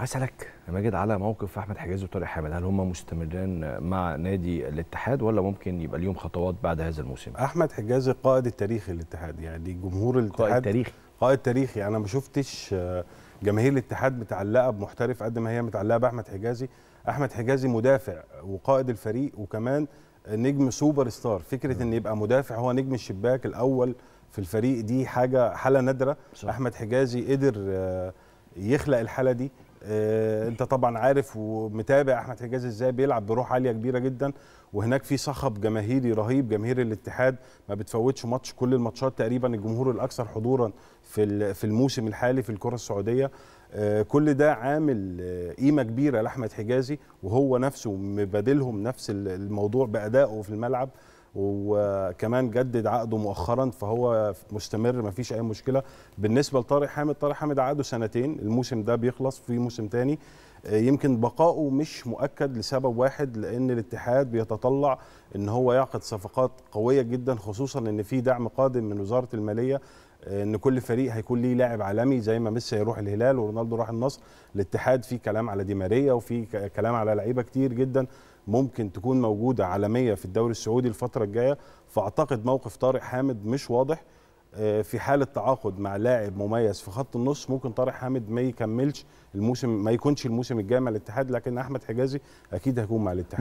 عايز اسالك يا ماجد على موقف احمد حجازي وطارق حامد هل هم مستمرين مع نادي الاتحاد ولا ممكن يبقى ليهم خطوات بعد هذا الموسم احمد حجازي قائد التاريخي للاتحاد يعني جمهور الاتحاد قائد تاريخي قائد تاريخي انا ما شفتش آه، جماهير الاتحاد متعلقه بمحترف قد ما هي متعلقه باحمد حجازي احمد حجازي مدافع وقائد الفريق وكمان نجم سوبر ستار فكره نعم. ان يبقى مدافع هو نجم الشباك الاول في الفريق دي حاجه حاله نادره احمد حجازي قدر آه، يخلق الحاله دي آه، انت طبعا عارف ومتابع احمد حجاز ازاي بيلعب بروح عاليه كبيره جدا وهناك في صخب جماهيري رهيب جماهير الاتحاد ما بتفوتش ماتش كل الماتشات تقريبا الجمهور الاكثر حضورا في في الموسم الحالي في الكره السعوديه آه، كل ده عامل آه، قيمه كبيره لاحمد حجازي وهو نفسه مبادلهم نفس الموضوع بادائه في الملعب وكمان جدد عقده مؤخرا فهو مستمر ما فيش اي مشكله بالنسبه لطارق حامد طارق حامد عقده سنتين الموسم ده بيخلص في موسم تاني آه، يمكن بقاؤه مش مؤكد لسبب واحد لان الاتحاد بيتطلع ان هو يعقد صفقات قويه جدا خصوصا ان في دعم قادم من وزاره الماليه آه، ان كل فريق هيكون ليه لاعب عالمي زي ما ميسي هيروح الهلال ورونالدو راح النصر الاتحاد فيه كلام على دي ماريا وفي كلام على لعيبه كتير جدا ممكن تكون موجوده عالميه في الدوري السعودي الفتره الجايه فاعتقد موقف طارق حامد مش واضح آه، في حاله تعاقد مع لاعب مميز في خط النص ممكن طارق حامد ما يكملش الموسم ما يكونش الموسم الجاي مع الاتحاد لكن احمد حجازي اكيد هيكون مع الاتحاد